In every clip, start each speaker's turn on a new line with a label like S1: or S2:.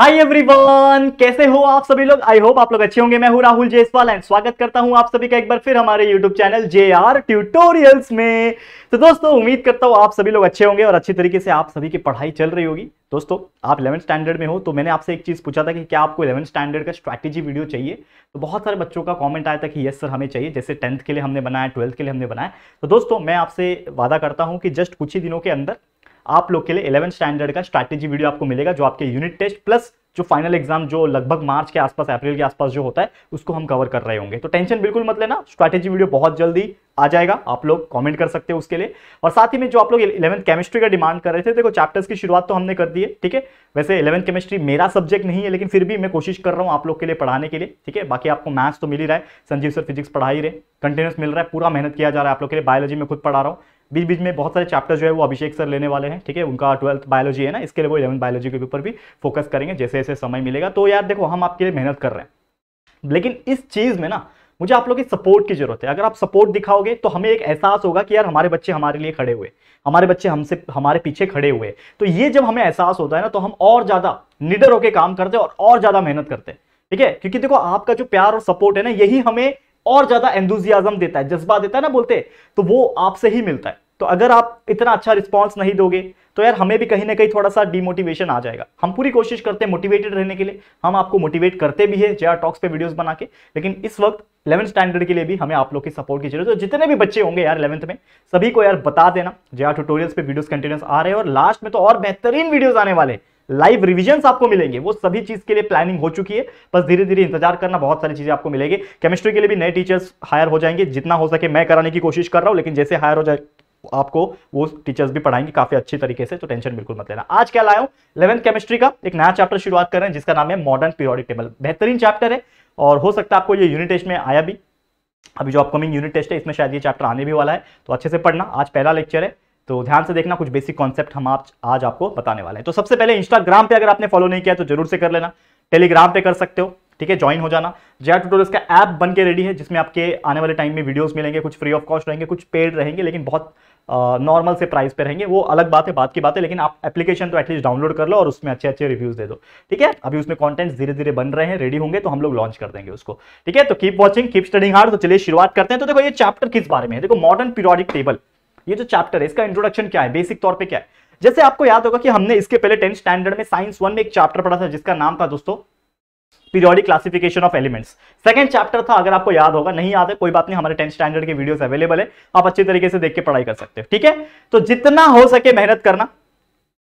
S1: hi everyone कैसे हो आप सभी लोग आई होप आप लोग अच्छे होंगे मैं हूं राहुल जयसवाल एंड स्वागत करता हूं आप सभी का एक बार फिर हमारे YouTube channel J R tutorials में तो दोस्तों उम्मीद करता हूं आप सभी लोग अच्छे होंगे और अच्छी तरीके से आप सभी की पढ़ाई चल रही होगी दोस्तों आप इलेवंथ स्टैंडर्ड में हो तो मैंने आपसे एक चीज़ पूछा था कि क्या आपको इलेवंथ स्टैंडर्ड का स्ट्रैटेजी वीडियो चाहिए तो बहुत सारे बच्चों का कमेंट आया था कि यस सर हमें चाहिए जैसे टेंथ के लिए हमने बनाया ट्वेल्थ के लिए हमने बनाया तो दोस्तों मैं आपसे वादा करता हूँ कि जस्ट कुछ ही दिनों के अंदर आप लोग के लिए इलेवन स्टैंडर्ड का स्ट्रैटेजी वीडियो आपको मिलेगा जो आपके यूनिट टेस्ट प्लस जो फाइनल एग्जाम जो लगभग मार्च के आसपास अप्रैल के आसपास जो होता है उसको हम कवर कर रहे होंगे तो टेंशन बिल्कुल मत लेना स्ट्रैटेजी वीडियो बहुत जल्दी आ जाएगा आप लोग कमेंट कर सकते हो उसके लिए और साथ ही में जो आप लोग इलेवंथ केमिस्ट्री का डिमांड कर रहे थे देखो चैप्टर्स की शुरुआत तो हमने कर दी है ठीक है वैसे इलेवंथ केमिस्ट्री मेरा सब्जेक्ट नहीं है लेकिन फिर भी मैं कोशिश कर रहा हूँ आप लोग के लिए पढ़ाने के लिए ठीक है बाकी आपको मैथ्स तो मिल ही रहा है संजीव सर फिजिक्स पढ़ा ही रहे कंटिन्यूस मिल रहा है पूरा मेहनत किया जा रहा है आप लोग के लिए बायोलॉजी में खुद पढ़ा रहा हूँ बीच बीच में बहुत सारे चैप्टर जो है वो अभिषेक सर लेने वाले हैं ठीक है उनका ट्वेल्थ बायोलॉजी है ना इसके लिए वो इलेवन बायोलॉजी के ऊपर भी फोकस करेंगे जैसे जैसे समय मिलेगा तो यार देखो हम आपके लिए मेहनत कर रहे हैं लेकिन इस चीज़ में ना मुझे आप लोग की सपोर्ट की जरूरत है अगर आप सपोर्ट दिखाओगे तो हमें एक एहसास होगा कि यार हमारे बच्चे हमारे लिए खड़े हुए हमारे बच्चे हमसे हमारे पीछे खड़े हुए तो ये जब हमें एहसास होता है ना तो हम और ज़्यादा निडर होकर काम करते हैं और, और ज़्यादा मेहनत करते हैं ठीक है क्योंकि देखो आपका जो प्यार और सपोर्ट है ना यही हमें और ज़्यादा एंथुजियाज्म देता है जज्बा देता है ना बोलते तो वो आपसे ही मिलता है तो अगर आप इतना अच्छा रिस्पॉन्स नहीं दोगे तो यार हमें भी कहीं ना कहीं थोड़ा सा डिमोटिवेशन आ जाएगा हम पूरी कोशिश करते हैं मोटिवेटेड रहने के लिए हम आपको मोटिवेट करते भी है जे आर टॉक्स पे वीडियोस बना के लेकिन इस वक्त इलेवंथ स्टैंडर्ड के लिए भी हमें आप लोग की सपोर्ट की जरूरत है तो जितने भी बच्चे होंगे यार इलेवंथ में सभी को यार बता देना जे आर ट्यूटोरियल्स पे वीडियोज कंटिन्यूस आ रहे हैं और लास्ट में तो और बेहतरीन वीडियोज आने वाले लाइव रिविजन आपको मिलेंगे वो सभी चीज के लिए प्लानिंग हो चुकी है बस धीरे धीरे इंतजार करना बहुत सारी चीजें आपको मिलेगी केमिस्ट्री के लिए भी नए टीचर्स हायर हो जाएंगे जितना हो सके मैं कराने की कोशिश कर रहा हूं लेकिन जैसे हायर हो जाए आपको वो टीचर्स भी पढ़ाएंगे काफी अच्छे तरीके से तो टेंशन बिल्कुल मत लेना आज क्या लाया हूँ इलेवंथ केमिस्ट्री का एक नया चैप्टर शुरुआत कर रहे हैं जिसका नाम है मॉडर्न पीरियोडिक टेबल बेहतरीन चैप्टर है और हो सकता है आपको ये यूनिट टेस्ट में आया भी अभी जो अपकमिंग यूनिट टेस्ट है इसमें शायद ये चैप्टर आने भी वाला है तो अच्छे से पढ़ना आज पहला लेक्चर है तो ध्यान से देखना कुछ बेसिक कॉन्सेप्ट हम आज आज आपको बताने वाले हैं तो सबसे पहले इंस्टाग्राम पे अगर आपने फॉलो नहीं किया तो जरूर से कर लेना टेलीग्राम पे कर सकते हो ठीक है ज्वाइन हो जाना जेआर ट्यूटोरियल्स का ऐप बन के रेडी है जिसमें आपके आने वाले टाइम में वीडियोस मिलेंगे कुछ फ्री ऑफ कॉस्ट रहेंगे कुछ पेड रहेंगे लेकिन बहुत नॉर्मल से प्राइस पे रहेंगे वो अलग बात है बात की बात है लेकिन आप एप्लीकेशन तो एटलीस्ट डाउनलोड कर लो और उसमें अच्छे अच्छे रिव्यूज दे दो ठीक है अभी उसमें कंटेंट धीरे धीरे बन रहे हैं रेडी होंगे तो हम लोग लॉन्च कर देंगे उसको ठीक है तो keep watching keep studying hard तो चलिए शुरुआत करते हैं तो देखो ये चैप्टर किस बारे में है देखो मॉडर्न पीरियोडिक टेबल ये जो चैप्टर है इसका इंट्रोडक्शन क्या है बेसिक तौर पर क्या है जैसे आपको याद होगा कि हमने इसके पहले टेंथ स्टैंडर्ड में साइंस वन में एक चैप्टर पढ़ा था जिसका नाम था दोस्तों periodic classification of elements second chapter था अगर आपको याद होगा नहीं याद है कोई बात नहीं हमारे टेंथ स्टैंडर्ड के वीडियोस अवेलेबल है आप अच्छी तरीके से देख के पढ़ाई कर सकते हो ठीक है तो जितना हो सके मेहनत करना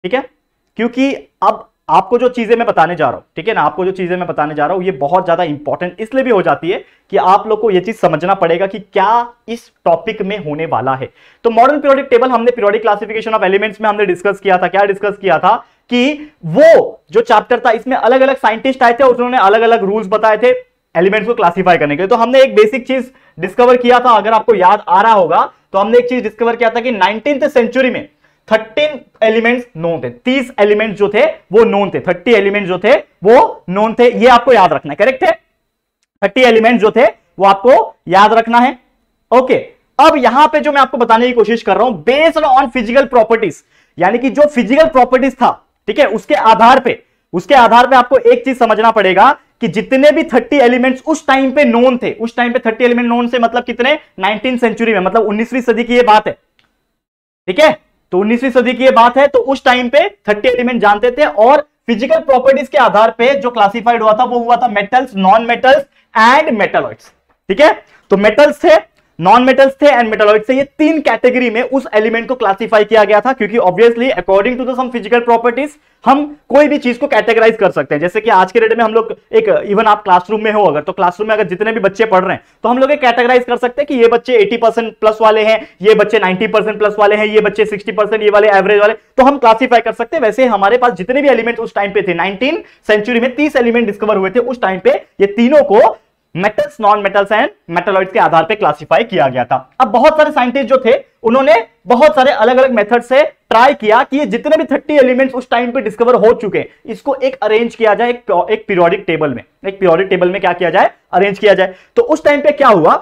S1: ठीक है क्योंकि अब आपको जो चीजें मैं बताने जा रहा हूं ठीक है ना आपको जो चीजें मैं बताने जा रहा हूं ये बहुत ज्यादा इंपॉर्टेंट इसलिए भी हो जाती है कि आप लोग को ये चीज समझना पड़ेगा कि क्या इस टॉपिक में होने वाला है तो मॉडर्न पीरियोडिक टेबल हमने पीरियोडिक क्लासिफिकेशन ऑफ एलिमेंट्स में हमने डिस्कस किया था क्या डिस्कस किया था कि वो जो चैप्टर था इसमें अलग अलग साइंटिस्ट आए थे और उन्होंने अलग अलग रूल्स बताए थे एलिमेंट्स को क्लासिफाई करने के लिए तो हमने एक बेसिक चीज डिस्कवर किया था अगर आपको याद आ रहा होगा तो हमने एक चीज डिस्कवर किया था कि नाइनटीन सेंचुरी में थर्टीन एलिमेंट्स नोन थे तीस एलिमेंट जो थे वो नोन थे थर्टी एलिमेंट जो थे वो नोन थे ये आपको याद रखना है करेक्ट है थर्टी एलिमेंट जो थे वो आपको याद रखना है ओके अब यहां पे जो मैं आपको बताने की कोशिश कर रहा हूं बेस्ड ऑन फिजिकल प्रॉपर्टीज यानी कि जो फिजिकल प्रॉपर्टीज था ठीक है उसके आधार पे उसके आधार पे आपको एक चीज समझना पड़ेगा कि जितने भी थर्टी एलिमेंट्स उस टाइम पे नोन थे उस टाइम पे थर्टी एलिमेंट नोन से मतलब कितने नाइनटीन सेंचुरी में मतलब उन्नीसवीं सदी की यह बात है ठीक है तो उन्नीसवीं सदी की यह बात है तो उस टाइम पे थर्टी एलिमेंट जानते थे और फिजिकल प्रॉपर्टीज के आधार पे जो क्लासिफाइड हुआ था वो हुआ था metals non metals and metalloids ठीक है तो मेटल्स थे नॉन मेटल्स थे एंड मेटालॉइड थे ये तीन कैटेगरी में उस एलिमेंट को क्लासिफाई किया गया था क्योंकि obviously according to the some physical properties हम कोई भी चीज को कैटेगराइज कर सकते हैं जैसे कि आज के डेट में हम लोग एक इवन आप क्लासरूम में हो अगर तो क्लासरूम में अगर जितने भी बच्चे पढ़ रहे हैं तो हम लोग कैटेगराइज कर सकते हैं कि ये बच्चे एटी परसेंट प्लस वाले हैं ये बच्चे नाइनटी परसेंट प्लस वाले हैं ये बच्चे सिक्सटी परसेंट ये वाले एवरेज वाले तो हम क्लासीफाई कर सकते हैं वैसे हमारे पास जितने भी एलिमेंट उस टाइम पे थे नाइनटीन सेंचुरी में तीस एलिमेंट डिस्कवर हुए थे उस टाइम पे ये तीनों को metals non metals and metalloid के आधार पर क्लासिफाई किया गया था अब बहुत सारे साइंटिस्ट जो थे उन्होंने बहुत सारे अलग अलग मेथड से ट्राई किया कि ये जितने भी थर्टी एलिमेंट्स उस टाइम पे डिस्कवर हो चुके इसको एक अरेंज किया जाए एक एक पीरियोडिक टेबल में एक पीरियोडिक टेबल में क्या किया जाए अरेंज किया जाए तो उस टाइम पे क्या हुआ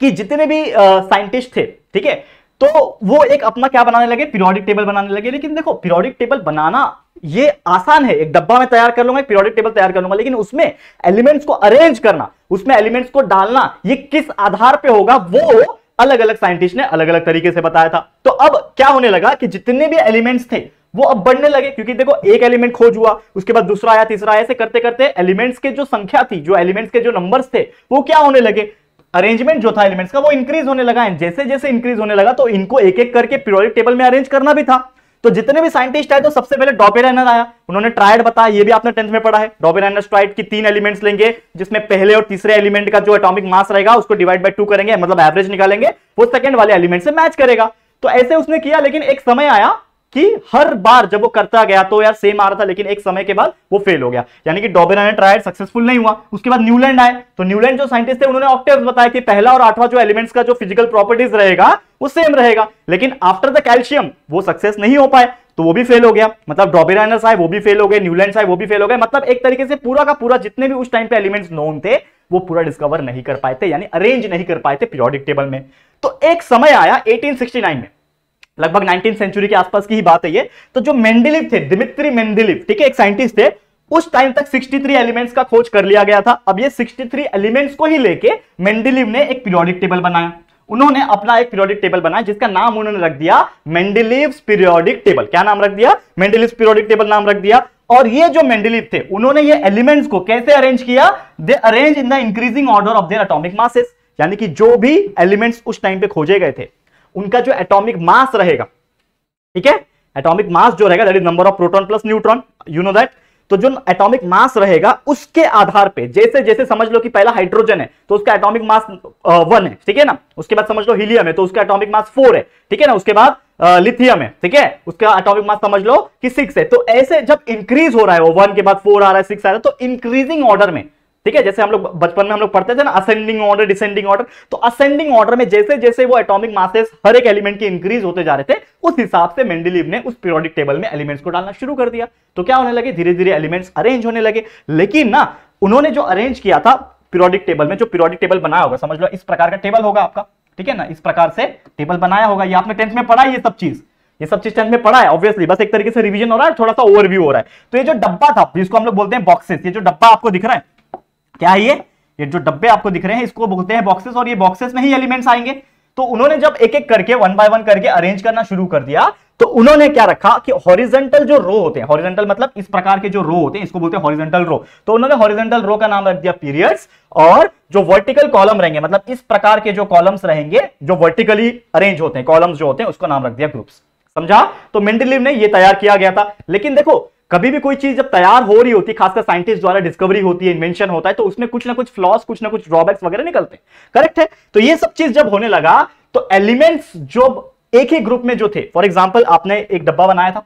S1: कि जितने भी साइंटिस्ट uh, थे ठीक है तो वो एक अपना क्या बनाने लगे पीरियोडिक टेबल बनाने लगे लेकिन देखो पीरियोडिक टेबल बनाना ये आसान है एक डब्बा में तैयार कर लूंगा एक पीरियोडिक टेबल तैयार कर लूंगा लेकिन उसमें एलिमेंट्स को अरेंज करना उसमें एलिमेंट्स को डालना ये किस आधार पे होगा वो अलग अलग साइंटिस्ट ने अलग अलग तरीके से बताया था तो अब क्या होने लगा कि जितने भी एलिमेंट्स थे वो अब बढ़ने लगे क्योंकि देखो एक एलिमेंट खोज हुआ उसके बाद दूसरा आया तीसरा ऐसे करते करते एलिमेंट्स के जो संख्या थी जो एलिमेंट्स के जो नंबर थे वो क्या होने लगे अरेंजमेंट जो था एलिमेंट्स का वो इंक्रीज होने लगा जैसे जैसे इंक्रीज होने लगा तो इनको एक एक करके पीरियोडिक टेबल में अरेंज करना भी था तो जितने भी साइंटिस्ट आए तो सबसे पहले डॉपेराइनर आया उन्होंने ट्राइड बताया ये भी आपने टेंथ में पढ़ा है डॉपेराइनर ट्राइड की तीन एलिमेंट्स लेंगे जिसमें पहले और तीसरे एलिमेंट का जो एटॉमिक मास रहेगा उसको डिवाइड बाई टू करेंगे मतलब एवरेज निकालेंगे वो सेकंड वाले एलिमेंट से मैच करेगा तो ऐसे उसने किया लेकिन एक समय आया कि हर बार जब वो करता गया तो यार सेम आ रहा था लेकिन एक समय के बाद वो फेल हो गया यानी कि डॉबेना ट्रायड सक्सेसफुल नहीं हुआ उसके बाद न्यूलैंड आए तो न्यूलैंड जो साइंटिस्ट थे उन्होंने ऑक्टेव बताया कि पहला और आठवां जो एलिमेंट्स का जो फिजिकल प्रॉपर्टीज रहेगा वो सेम रहेगा लेकिन आफ्टर द कैल्शियम वो सक्सेस नहीं हो पाए तो वो भी फेल हो गया मतलब डॉबेरानस आए वो भी फेल हो गए न्यूलैंड साहब वो भी फेल हो गए मतलब एक तरीके से पूरा का पूरा जितने भी उस टाइम पे एलिमेंट्स नोन थे वो पूरा डिस्कवर नहीं कर पाए थे यानी अरेंज नहीं कर पाए थे पीरियोडिक टेबल में तो एक समय आया 1869 में लगभग नाइनटीन सेंचुरी के आसपास की ही बात है ये तो जो मेंडेलिव थे दिमित्री मेंडिलिव ठीक है एक साइंटिस्ट थे उस टाइम तक 63 एलिमेंट्स का खोज कर लिया गया था अब ये 63 एलिमेंट्स को ही लेके मेंडिलिव ने एक पीरियोडिक टेबल बनाया उन्होंने अपना एक पीरियोडिक टेबल बनाया जिसका नाम उन्होंने रख दिया मेंडिलिव पीरियोडिक टेबल क्या नाम रख दिया मेंडिलिव पीरियोडिक टेबल नाम रख दिया और ये जो मेंडिलिव थे उन्होंने ये एलिमेंट्स को कैसे अरेंज किया they arrange in the increasing order of their atomic masses यानी कि जो भी एलिमेंट्स उस टाइम पे खोजे गए थे उनका जो एटॉमिक मास रहेगा ठीक है एटॉमिक मास जो रहेगा that is number of proton plus neutron you know that तो जो एटॉमिक मास रहेगा उसके आधार पे जैसे जैसे समझ लो कि पहला हाइड्रोजन है तो उसका एटॉमिक मास वन है ठीक है ना उसके बाद समझ लो हीलियम है तो उसका एटॉमिक मास फोर है ठीक है ना उसके बाद लिथियम uh, है ठीक है उसका एटॉमिक मास समझ लो कि सिक्स है तो ऐसे जब इंक्रीज हो रहा है वो वन के बाद फोर आ रहा है सिक्स आ रहा है तो इंक्रीजिंग ऑर्डर में ठीक है जैसे हम लोग बचपन में हम लोग पढ़ते थे ना असेंडिंग ऑर्डर डिसेंडिंग ऑर्डर तो असेंडिंग ऑर्डर में जैसे जैसे वो एटॉमिक मासेस हर एक एलिमेंट के इंक्रीज होते जा रहे थे उस हिसाब से मेडिलीव ने उस पीरियोडिक टेबल में एलिमेंट्स को डालना शुरू कर दिया तो क्या होने लगे धीरे धीरे एलिमेंट्स अरेंज होने लगे लेकिन ना उन्होंने जो अरेंज किया था पीरियोडिक टेबल में जो पीरियोडिक टेबल बनाया होगा समझ लो इस प्रकार का टेबल होगा आपका ठीक है ना इस प्रकार से टेबल बनाया होगा ये आपने टेंथ में पढ़ा ये सब चीज ये सब चीज टेंथ में पढ़ा है ऑब्वियसली बस एक तरीके से रिवीजन हो रहा है थोड़ा सा ओवरव्यू हो रहा है तो ये जो डब्बा था जिसको हम लोग बोलते हैं बॉक्सेस ये जो डब्बा आपको दिख रहा है क्या है ये ये जो डब्बे आपको दिख रहे हैं इसको बोलते हैं बॉक्सेस और ये बॉक्सेस में ही एलिमेंट्स आएंगे तो उन्होंने जब एक एक करके वन बाय वन करके अरेंज करना शुरू कर दिया तो उन्होंने क्या रखा कि हॉरिजेंटल जो रो होते हैं हॉरिजेंटल मतलब इस प्रकार के जो रो होते हैं इसको बोलते हैं हॉरिजेंटल रो तो उन्होंने हॉरिजेंटल रो का नाम रख दिया पीरियड्स और जो वर्टिकल कॉलम रहेंगे मतलब इस प्रकार के जो कॉलम्स रहेंगे जो वर्टिकली अरेंज होते हैं कॉलम्स जो होते हैं उसको नाम रख दिया ग्रुप्स समझा तो मेंडलिव ने ये तैयार किया गया था लेकिन देखो कभी भी कोई चीज जब तैयार हो रही होती है खासकर साइंटिस्ट द्वारा डिस्कवरी होती है इन्वेंशन होता है तो उसमें कुछ ना कुछ फ्लॉस कुछ ना कुछ ड्रॉबैक्स वगैरह निकलते हैं करेक्ट है तो ये सब चीज जब होने लगा तो एलिमेंट्स जो एक ही ग्रुप में जो थे फॉर एग्जाम्पल आपने एक डब्बा बनाया था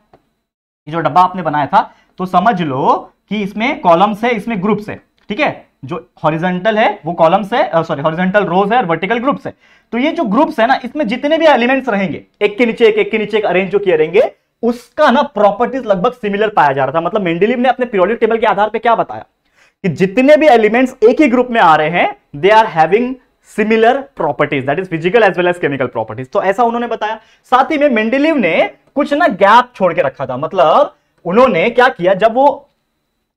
S1: जो डब्बा आपने बनाया था तो समझ लो कि इसमें कॉलम्स है इसमें ग्रुप्स है ठीक है जो हॉरिजेंटल है वो कॉलम्स है सॉरी हॉरिजेंटल रोज है और वर्टिकल ग्रुप्स है तो ये जो ग्रुप्स है ना इसमें जितने भी एलिमेंट्स रहेंगे एक के नीचे एक एक के नीचे एक अरेंज जो किए रहेंगे उसका ना प्रॉपर्टीज लगभग सिमिलर पाया जा रहा था मतलब मेंडिलीव ने अपने पीरियोडिक टेबल के आधार पे क्या बताया कि जितने भी एलिमेंट्स एक ही ग्रुप में आ रहे हैं they are having similar properties that is physical as well as chemical properties तो ऐसा उन्होंने बताया साथ ही में मेंडिलीव ने कुछ ना गैप छोड़ के रखा था मतलब उन्होंने क्या किया जब वो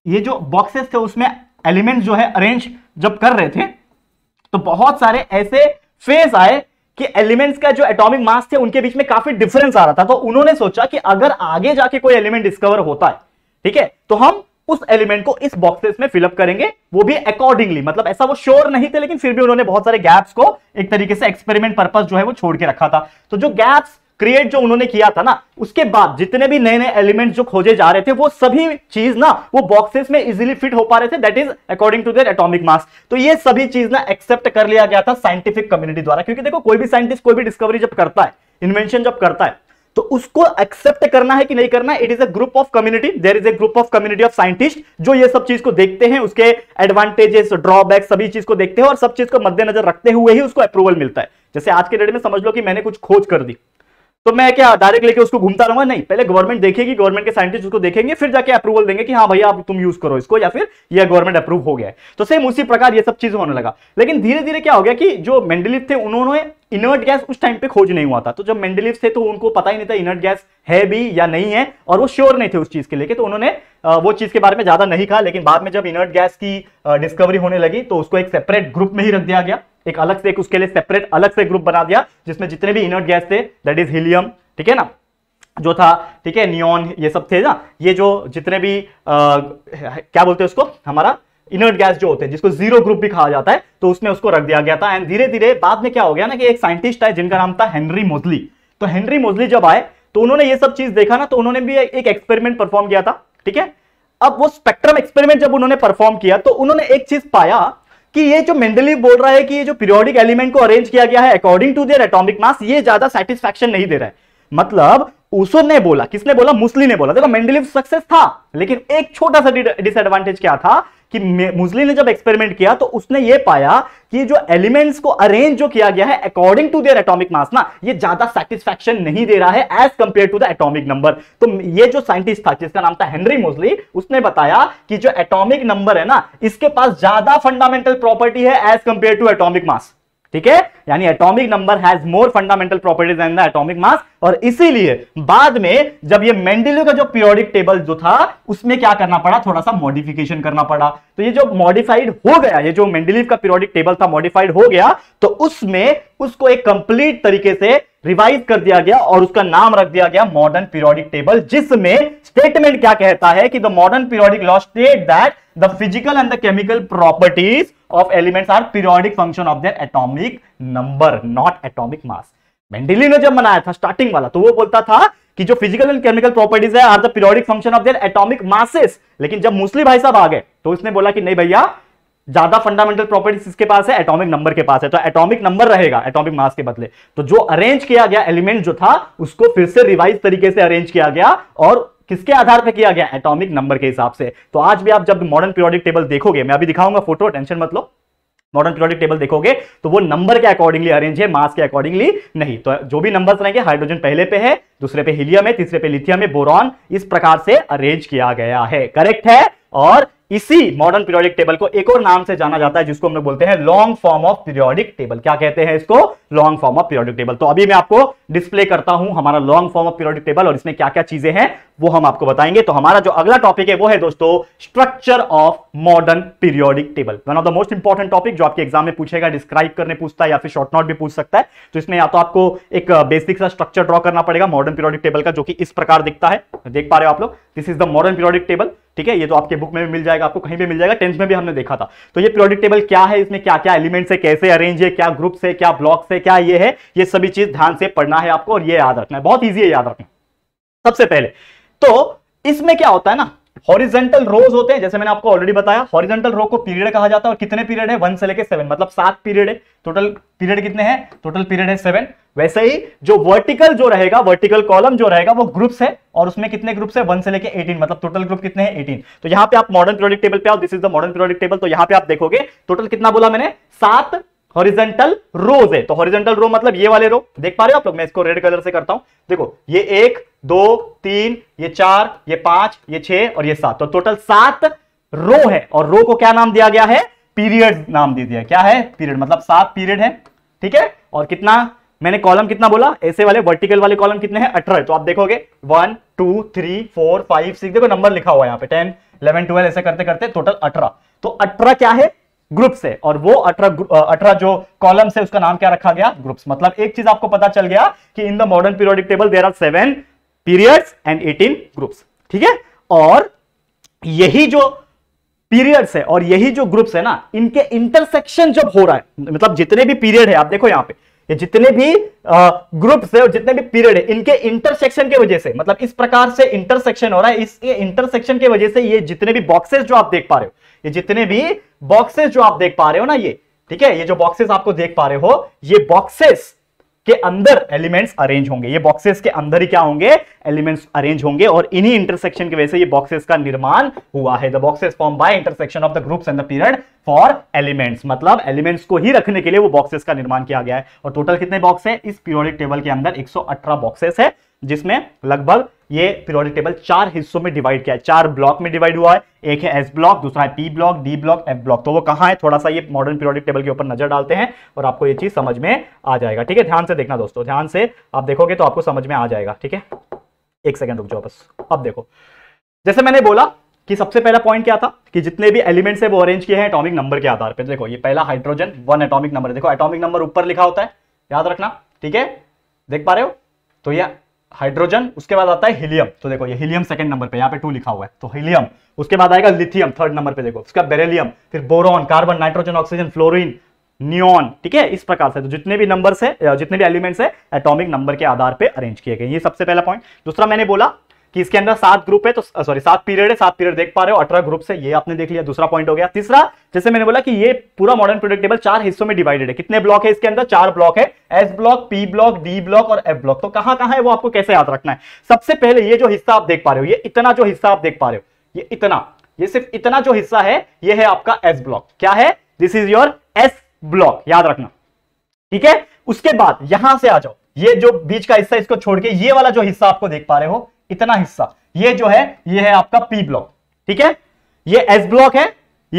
S1: ये जो बॉक्सेस थे उसमें एलिमेंट जो है अरेंज जब कर रहे थे तो बहुत सारे ऐसे फेज आए कि एलिमेंट्स का जो एटॉमिक मास थे उनके बीच में काफी डिफरेंस आ रहा था तो उन्होंने सोचा कि अगर आगे जाके कोई एलिमेंट डिस्कवर होता है ठीक है तो हम उस एलिमेंट को इस बॉक्सेस में फिलअप करेंगे वो भी अकॉर्डिंगली मतलब ऐसा वो श्योर नहीं थे लेकिन फिर भी उन्होंने बहुत सारे गैप्स को एक तरीके से एक्सपेरिमेंट पर्पज जो है वो छोड़ के रखा था तो जो गैप्स क्रिएट जो उन्होंने किया था ना उसके बाद जितने भी नए नए एलिमेंट जो खोजे जा रहे थे वो सभी चीज ना वो बॉक्सेस में इजीली फिट हो पा रहे थे that is according to their atomic mass तो ये सभी चीज ना एक्सेप्ट कर लिया गया था साइंटिफिक कम्युनिटी द्वारा क्योंकि देखो कोई भी साइंटिस्ट कोई भी डिस्कवरी जब करता है इन्वेंशन जब करता है तो उसको एक्सेप्ट करना है कि नहीं करना it is a group of community there is a group of community of scientist जो ये सब चीज को देखते हैं उसके एडवांटेजेस ड्रॉबैक्स सभी चीज को देखते हैं और सब चीज को मद्देनजर रखते हुए ही उसको अप्रूवल मिलता है जैसे आज के डेट में समझ लो कि मैंने कुछ खोज कर दी तो मैं क्या डायरेक्ट लेके उसको घूमता रहूंगा नहीं पहले गवर्नमेंट देखेगी गवर्नमेंट के साइंटिस्ट उसको देखेंगे फिर जाके अप्रूवल देंगे कि हाँ भैया आप तुम यूज करो इसको या फिर यह गवर्नमेंट अप्रूव हो गया है तो सेम उसी प्रकार ये सब चीज होने लगा लेकिन धीरे धीरे क्या हो गया कि जो मेंडलिप थे उन्होंने इनर्ट गैस उस टाइम पे खोज नहीं हुआ था तो जब मेंडलिप थे तो उनको पता ही नहीं था इनर्ट गैस है भी या नहीं है और वो श्योर नहीं थे उस चीज के लेके तो उन्होंने वो चीज के बारे में ज्यादा नहीं कहा लेकिन बाद में जब इनर्ट गैस की डिस्कवरी होने लगी तो उसको एक सेपरेट ग्रुप में ही रख दिया गया एक अलग से एक उसके लिए सेपरेट अलग से ग्रुप बना दिया जिसमें जितने भी इनर्ट गैस थे दैट इज हीलियम ठीक है ना जो था ठीक है नियॉन ये सब थे ना ये जो जितने भी आ, क्या बोलते हैं उसको हमारा इनर्ट गैस जो होते हैं जिसको जीरो ग्रुप भी कहा जाता है तो उसमें उसको रख दिया गया था एंड धीरे धीरे बाद में क्या हो गया ना कि एक साइंटिस्ट है जिनका नाम था हेनरी मोजली तो हेनरी मोजली जब आए तो उन्होंने ये सब चीज देखा ना तो उन्होंने भी एक एक्सपेरिमेंट परफॉर्म किया था ठीक है अब वो स्पेक्ट्रम एक्सपेरिमेंट जब उन्होंने परफॉर्म किया तो उन्होंने एक चीज पाया कि ये जो मेंडली बोल रहा है कि ये जो पीरियोडिक एलिमेंट को अरेंज किया गया है according to their atomic mass ये ज्यादा सेटिस्फेक्शन नहीं दे रहा है मतलब उसो ने बोला किसने बोला मुस्लिम ने बोला देखो मेंडलिव सक्सेस था लेकिन एक छोटा सा डिसएडवांटेज क्या था कि मुजली ने जब एक्सपेरिमेंट किया तो उसने ये पाया कि जो एलिमेंट्स को अरेंज जो किया गया है according to their atomic mass ना ये ज्यादा सेटिस्फेक्शन नहीं दे रहा है as compare to the atomic number तो ये जो साइंटिस्ट था जिसका नाम था हेनरी मुजली उसने बताया कि जो एटॉमिक नंबर है ना इसके पास ज्यादा फंडामेंटल प्रॉपर्टी है as compare to atomic mass ठीक है यानी atomic number has more fundamental properties than the atomic mass और इसीलिए बाद में जब ये मेंडेलियो का जो पीरियोडिक टेबल जो था उसमें क्या करना पड़ा थोड़ा सा मॉडिफिकेशन करना पड़ा तो ये जो मॉडिफाइड हो गया ये जो मेंडेलिव का पीरियोडिक टेबल था मॉडिफाइड हो गया तो उसमें उसको एक कंप्लीट तरीके से रिवाइज कर दिया गया और उसका नाम रख दिया गया मॉडर्न पीरियोडिक टेबल जिसमें स्टेटमेंट क्या कहता है कि the modern periodic law state that the physical and the chemical properties of elements are periodic function of their atomic number not atomic mass Mendeleev ने जब मनाया था स्टार्टिंग वाला तो वो बोलता था कि जो फिजिकल एंड केमिकल प्रॉपर्टीज है are the periodic function of their atomic masses लेकिन जब मुस्लिम भाई साहब आ गए तो उसने बोला कि नहीं भैया ज्यादा फंडामेंटल प्रॉपर्टीज इसके पास है एटॉमिक नंबर के पास है तो एटॉमिक नंबर रहेगा एटॉमिक मास के बदले तो जो अरेंज किया गया एलिमेंट जो था उसको फिर से रिवाइज तरीके से अरेंज किया गया और किसके आधार पर किया गया एटॉमिक नंबर के हिसाब से तो आज भी आप जब मॉडर्न पीरियोडिक टेबल देखोगे मैं अभी दिखाऊंगा फोटो टेंशन मत लो मॉडर्न पीरियोडिक टेबल देखोगे तो वो नंबर के अकॉर्डिंगली अरेंज है मास के अकॉर्डिंगली नहीं तो जो भी नंबर रहेंगे हाइड्रोजन पहले पे है दूसरे पे हीलियम है तीसरे पे लिथियम है बोरॉन इस प्रकार से अरेंज किया गया है करेक्ट है और इसी मॉडर्न पीरियोडिक टेबल को एक और नाम से जाना जाता है जिसको हम लोग बोलते हैं long form of periodic table क्या कहते हैं इसको long form of periodic table तो अभी मैं आपको डिस्प्ले करता हूं हमारा long form of periodic table और इसमें क्या क्या चीजें हैं वो हम आपको बताएंगे तो हमारा जो अगला टॉपिक है वो है दोस्तों structure of modern periodic table one of the most important topic जो आपके एग्जाम में पूछेगा डिस्क्राइब करने पूछता है या फिर शॉर्ट नोट भी पूछ सकता है तो इसमें या तो आपको एक बेसिक uh, सा स्ट्रक्चर ड्रॉ करना पड़ेगा मॉडर्न पीरियोडिक टेबल का जो कि इस प्रकार दिखता है देख पा रहे हो आप लोग this is the modern periodic table ठीक है ये तो आपके बुक में भी मिल जाएगा आपको कहीं भी मिल जाएगा टेंथ में भी हमने देखा था तो ये प्रोडिक टेबल क्या है इसमें क्या क्या एलिमेंट्स है कैसे अरेंज है क्या ग्रुप से क्या ब्लॉक से क्या ये है ये सभी चीज ध्यान से पढ़ना है आपको और ये याद रखना है बहुत ईजी है याद रखना सबसे पहले तो इसमें क्या होता है ना हॉरिजेंटल रोज होते हैं जैसे मैंने आपको ऑलरेडी बताया हॉरिजेंटल रो को पीरियड कहा जाता है और कितने पीरियड है वन से लेके सेवन मतलब सात पीरियड है टोटल पीरियड कितने हैं टोटल पीरियड है सेवन वैसे ही जो वर्टिकल जो रहेगा वर्टिकल कॉलम जो रहेगा वो ग्रुप्स है और उसमें कितने ग्रुप्स है वन से लेके एटीन मतलब टोटल ग्रुप कितने एटीन तो यहाँ पे आप मॉडर्न पीरियोडिक टेबल पे आओ this is the modern periodic table तो यहाँ पे आप देखोगे टोटल कितना बोला मैंने सात हॉरिजेंटल रोज है तो हॉरिजेंटल रो मतलब ये वाले रो देख पा रहे हो आप लोग मैं इसको रेड कलर से करता हूं देखो ये एक दो तीन ये चार ये पांच ये छह और ये सात तो टोटल सात रो है और रो को क्या नाम दिया गया है पीरियड नाम दे दिया क्या है पीरियड मतलब सात पीरियड है ठीक है और कितना मैंने कॉलम कितना बोला ऐसे वाले वर्टिकल वाले कॉलम कितने हैं अठारह तो आप देखोगे one two three four five six देखो नंबर लिखा हुआ है यहाँ पे टेन इलेवन ट्वेल्व ऐसे करते करते टोटल अठारह तो अठारह क्या है ग्रुप्स है और वो अठारह अठारह जो कॉलम्स है उसका नाम क्या रखा गया ग्रुप्स मतलब एक चीज आपको पता चल गया कि in the modern periodic table there are seven periods and eighteen groups ठीक है और यही जो पीरियड्स है और यही जो ग्रुप्स है ना इनके इंटरसेक्शन जब हो रहा है मतलब जितने भी पीरियड है आप देखो यहां पर ये जितने भी ग्रुप्स है और जितने भी पीरियड है इनके इंटरसेक्शन के वजह से मतलब इस प्रकार से इंटरसेक्शन हो रहा है इस इंटरसेक्शन के वजह से ये जितने भी बॉक्सेस जो आप देख पा रहे हो ये जितने भी बॉक्सेस जो आप देख पा रहे हो ना ये ठीक है ये जो बॉक्सेस आपको देख पा रहे हो ये बॉक्सेस के अंदर एलिमेंट्स अरेंज होंगे ये बॉक्सेस के अंदर ही क्या होंगे एलिमेंट्स अरेंज होंगे और इन्हीं इंटरसेक्शन की वजह से ये बॉक्सेस का निर्माण हुआ है the boxes form by intersection of the groups and the period for elements मतलब एलिमेंट्स को ही रखने के लिए वो बॉक्सेस का निर्माण किया गया है और टोटल कितने बॉक्स है इस पीरियोडिक टेबल के अंदर अठारह बॉक्सेस है जिसमें लगभग ये पीरियोडिक टेबल चार हिस्सों में डिवाइड किया है चार ब्लॉक में डिवाइड हुआ है एक है एस ब्लॉक दूसरा है P block D block F block तो वो कहां है थोड़ा सा ये मॉडर्न पीरियोडिक टेबल के ऊपर नजर डालते हैं और आपको ये चीज समझ में आ जाएगा ठीक है ध्यान से देखना दोस्तों ध्यान से आप देखोगे तो आपको समझ में आ जाएगा ठीक है एक सेकेंड रुक जाओ बस अब देखो जैसे मैंने बोला कि सबसे पहला पॉइंट क्या था कि जितने भी एलिमेंट्स है वो अरेंज किए हैं एटॉमिक नंबर के आधार पर देखो ये पहला हाइड्रोजन वन एटॉमिक नंबर देखो एटॉमिक नंबर ऊपर लिखा होता है याद रखना ठीक है देख पा रहे हो तो यह हाइड्रोजन उसके बाद आता है हीलियम तो देखो ये हीलियम सेकंड नंबर पे यहाँ पे टू लिखा हुआ है तो हीलियम उसके बाद आएगा लिथियम थर्ड नंबर पे देखो उसका बेरेलियम फिर boron carbon nitrogen oxygen fluorine neon ठीक है इस प्रकार से तो जितने भी नंबर्स है जितने भी एलिमेंट्स है एटॉमिक नंबर के आधार पे अरेंज किए गए ये सबसे पहला पॉइंट दूसरा मैंने बोला कि इसके अंदर सात ग्रुप है तो सॉरी सात पीरियड है सात पीरियड देख पा रहे हो अठारह ग्रुप से ये आपने देख लिया दूसरा पॉइंट हो गया तीसरा जैसे मैंने बोला कि ये पूरा मॉडर्न पीरियड टेबल चार हिस्सों में डिवाइडेड है कितने ब्लॉक है इसके अंदर चार ब्लॉक है S block P block D block और एफ ब्लॉक तो कहां कहां है वो आपको कैसे याद रखना है सबसे पहले ये जो हिस्सा आप देख पा रहे हो ये इतना जो हिस्सा आप देख पा रहे हो ये इतना ये सिर्फ इतना जो हिस्सा है ये है आपका एस ब्लॉक क्या है this is your S block याद रखना ठीक है उसके बाद यहां से आ जाओ ये जो बीच का हिस्सा इसको छोड़ के ये वाला जो हिस्सा आपको देख पा रहे हो इतना हिस्सा ये जो है ये है आपका पी ब्लॉक ठीक है ये एस ब्लॉक है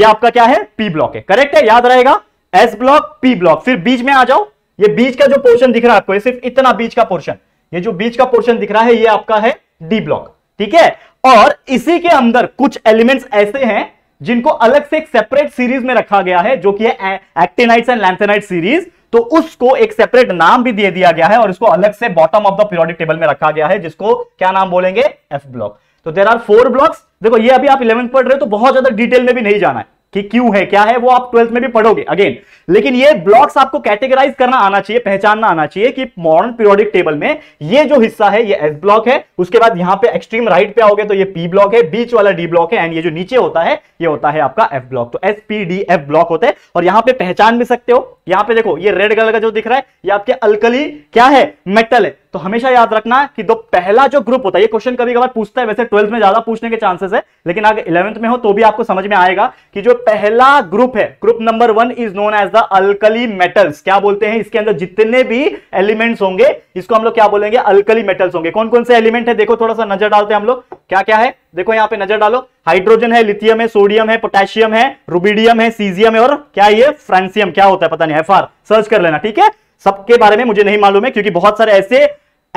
S1: ये आपका क्या है पी ब्लॉक है करेक्ट है याद रहेगा एस ब्लॉक पी ब्लॉक फिर बीच में आ जाओ ये बीच का जो पोर्शन दिख रहा है आपको सिर्फ इतना बीच का पोर्शन ये जो बीच का पोर्शन दिख रहा है ये आपका है डी ब्लॉक ठीक है और इसी के अंदर कुछ एलिमेंट्स ऐसे हैं जिनको अलग से एक सेपरेट सीरीज में रखा गया है जो कि है एक्टेनाइट्स एंड लैंथेनाइट सीरीज तो उसको एक सेपरेट नाम भी दे दिया गया है और इसको अलग से bottom of the periodic table में रखा गया है जिसको क्या नाम बोलेंगे एफ ब्लॉक तो देर आर फोर ब्लॉक्स देखो ये अभी आप इलेवंथ पढ़ रहे हो तो बहुत ज्यादा डिटेल में भी नहीं जाना है कि क्यों है क्या है वो आप ट्वेल्थ में भी पढ़ोगे अगेन लेकिन ये ब्लॉक्स आपको कैटेगराइज करना आना चाहिए पहचानना आना चाहिए कि मॉडर्न पीरियोडिक टेबल में ये जो हिस्सा है ये एस ब्लॉक है उसके बाद यहां पे एक्सट्रीम राइट पे आओगे तो ये पी ब्लॉक है बीच वाला डी ब्लॉक है एंड ये जो नीचे होता है ये होता है आपका एफ ब्लॉक तो S P D F block होता है और यहां पर पहचान भी सकते हो यहां पर देखो ये रेड कलर का जो दिख रहा है ये आपके अलकली क्या है मेटल है तो हमेशा याद रखना कि दो पहला जो ग्रुप होता है ये क्वेश्चन कभी कभार पूछता है वैसे ट्वेल्थ में ज्यादा पूछने के चांसेस है लेकिन अगर इलेवंथ में हो तो भी आपको समझ में आएगा कि जो पहला ग्रुप है group number one is known as the alkali metals क्या बोलते हैं इसके अंदर जितने भी एलिमेंट्स होंगे इसको हम लोग क्या बोलेंगे अल्कली मेटल्स होंगे कौन कौन से एलिमेंट है देखो थोड़ा सा नजर डालते हैं हम लोग क्या क्या है देखो यहाँ पे नजर डालो हाइड्रोजन है लिथियम है सोडियम है पोटेशियम है रुबीडियम है सीजियम है और क्या ये फ्रांसियम क्या होता है पता नहीं एफ सर्च कर लेना ठीक है सबके बारे में मुझे नहीं मालूम है क्योंकि बहुत सारे ऐसे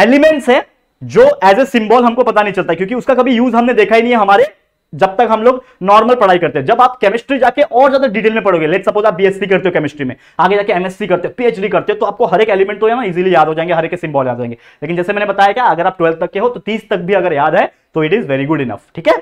S1: एलिमेंट्स है जो एज ए सिंबल हमको पता नहीं चलता क्योंकि उसका कभी यूज हमने देखा ही नहीं है हमारे जब तक हम लोग नॉर्मल पढ़ाई करते हैं जब आप केमिस्ट्री जाके और ज्यादा डिटेल में पढ़ोगे लेट सपोज आप बीएससी करते हो केमिस्ट्री में आगे जाके एमएससी करते हो पीएचडी करते हो तो आपको हर एक एलिमेंट तो है ना इजीली याद हो जाएंगे हर एक सिंबल याद जाएंगे लेकिन जैसे मैंने बताया क्या अगर आप ट्वेल्थ तक के हो तो तीस तक भी अगर याद है तो it is very good enough ठीक है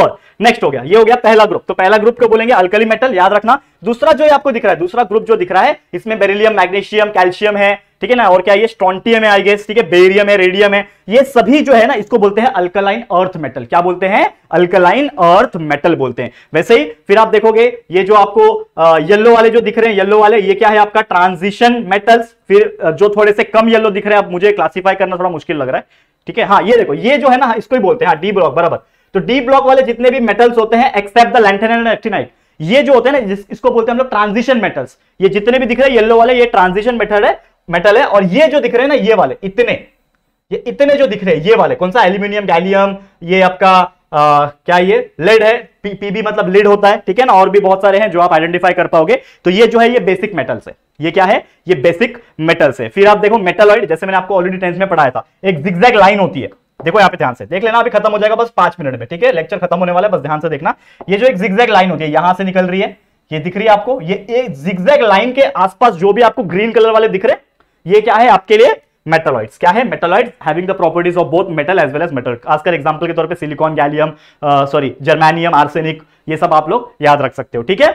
S1: और नेक्स्ट हो गया ये हो गया पहला ग्रुप तो पहला ग्रुप को बोलेंगे अल्कली मेटल याद रखना दूसरा जो आपको दिख रहा है दूसरा ग्रुप जो दिख रहा है इसमें बेरिलियम मैग्नीशियम कैल्शियम है ठीक है ना और क्या ये स्ट्रॉन्टियम है आई गेस ठीक है बेरियम है रेडियम है ये सभी जो है ना इसको बोलते हैं अल्कलाइन अर्थ मेटल क्या बोलते हैं अल्कलाइन अर्थ मेटल बोलते हैं वैसे ही फिर आप देखोगे ये जो आपको येलो वाले जो दिख रहे हैं येलो वाले ये क्या है आपका ट्रांजिशन मेटल्स फिर जो थोड़े से कम येलो दिख रहे हैं आप मुझे क्लासीफाई करना थोड़ा मुश्किल लग रहा है ठीक है हाँ ये देखो ये जो है ना इसको ही बोलते हैं हाँ डी ब्लॉक बराबर तो डी ब्लॉक वाले जितने भी मेटल्स होते हैं except the lanthanide and actinide ये जो होते हैं ना इसको बोलते हैं हम लोग ट्रांजिशन मेटल्स ये जितने भी दिख रहे हैं येलो वाले ये ट्रांजिशन मेटल है मेटल है और ये जो दिख रहे हैं ना ये वाले इतने ये इतने जो दिख रहे हैं ये वाले कौन सा एल्यूमिनियम गैलियम ये आपका आ, क्या ये लेड है पी, पीबी मतलब लेड होता है ठीक है ना और भी बहुत सारे हैं जो आप आइडेंटिफाई कर पाओगे तो ये जो है ये बेसिक मेटल्स है ये क्या है ये बेसिक मेटल्स है फिर आप देखो मेटलॉइड जैसे मैंने आपको ऑलरेडी टेंस में पढ़ाया था एक जिग्जैक्ट लाइन होती है देखो यहाँ पे ध्यान से देख लेना अभी खत्म हो जाएगा बस पांच मिनट में ठीक है लेक्चर खत्म होने वाला है बस ध्यान से देखना ये जो एक जिग्जैग लाइन होती है यहां से निकल रही है ये दिख रही है आपको ये एक जिग्जैग लाइन के आसपास जो भी आपको ग्रीन कलर वाले दिख रहे हैं ये क्या है आपके लिए मेटालॉइड्स क्या है metalloid having the properties of both metal as well as metal खासकर एग्जाम्पल के तौर पे silicon gallium sorry germanium arsenic ये सब आप लोग याद रख सकते हो ठीक है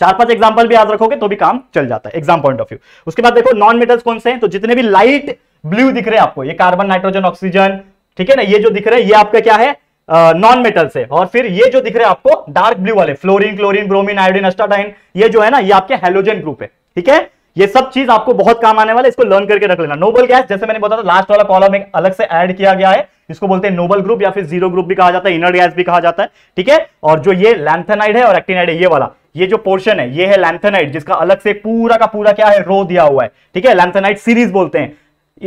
S1: चार पांच एग्जाम्पल भी याद रखोगे तो भी काम चल जाता है एग्जाम पॉइंट ऑफ व्यू उसके बाद देखो नॉन मेटल्स कौन से हैं तो जितने भी लाइट ब्लू दिख रहे हैं आपको ये कार्बन नाइट्रोजन ऑक्सीजन ठीक है ना ये जो दिख रहे हैं ये आपका क्या है नॉन uh, मेटल्स है और फिर ये जो दिख रहे हैं आपको डार्क ब्लू वाले fluorine chlorine bromine iodine astatine ये जो है ना ये आपके हेलोजन ग्रुप है ठीक है ये सब चीज आपको बहुत काम आने वाला है इसको लर्न करके रख लेना नोबल गैस जैसे मैंने बताया था लास्ट वाला कॉलम एक अलग से ऐड किया गया है इसको बोलते हैं नोबल ग्रुप या फिर जीरो ग्रुप भी कहा जाता है इनर गैस भी कहा जाता है ठीक है और जो ये लैंथेनाइड है और एक्टिनाइड है ये वाला ये जो पोर्शन है ये है लैंथेनाइड जिसका अलग से पूरा का पूरा क्या है रो दिया हुआ है ठीक है लैंथेनाइड सीरीज बोलते हैं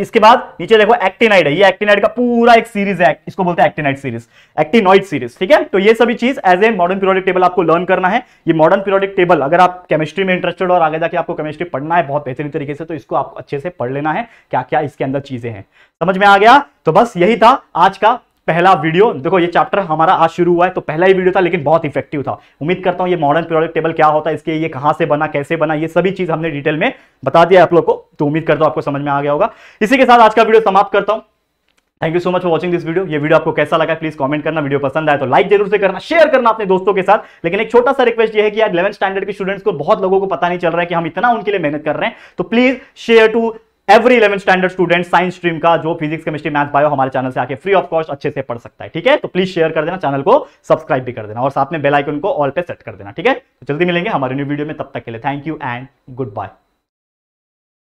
S1: इसके बाद नीचे देखो एक्टिनाइड है ये एक्टिनाइड का पूरा एक सीरीज है इसको बोलते हैं एक्टिनाइड सीरीज एक्टिनोइड सीरीज ठीक है तो ये सभी चीज as a modern periodic table आपको लर्न करना है ये मॉडर्न पीरियोडिक टेबल अगर आप केमिस्ट्री में इंटरेस्टेड और आगे जाके आपको केमिस्ट्री पढ़ना है बहुत बेहतरीन तरीके से तो इसको आप अच्छे से पढ़ लेना है क्या क्या इसके अंदर चीजें हैं समझ में आ गया तो बस यही था आज का पहला वीडियो देखो ये चैप्टर हमारा आज शुरू हुआ है तो पहला ही वीडियो था लेकिन बहुत इफेक्टिव था उम्मीद करता हूँ ये मॉडर्न पीरियोडिक टेबल क्या होता है इसके ये कहाँ से बना कैसे बना ये सभी चीज हमने डिटेल में बता दिया आप लोग को तो उम्मीद करता हूँ आपको समझ में आ गया होगा इसी के साथ आज का वीडियो समाप्त करता हूँ thank you so much for watching this video ये वीडियो आपको कैसा लगा प्लीज कमेंट करना वीडियो पसंद आए तो लाइक जरूर से करना शेयर करना अपने दोस्तों के साथ लेकिन एक छोटा सा रिक्वेस्ट ये है कि आज इलेवन स्टैंडर्ड के स्टूडेंट्स को बहुत लोगों को पता नहीं चल रहा है कि हम इतना उनके लिए मेहनत कर रहे हैं तो please share to every eleven standard student science stream का जो फिजिक्स केमिस्ट्री मैथ बायो हमारे चैनल से आके फ्री ऑफ कॉस्ट अच्छे से पढ़ सकता है ठीक है तो प्लीज शेयर कर देना चैनल को सब्सक्राइब भी कर देना और साथ में बेलाइकन को ऑल पे सेट कर देना ठीक है तो जल्दी मिलेंगे हमारे न्यू वीडियो में तब तक के लिए thank you and good bye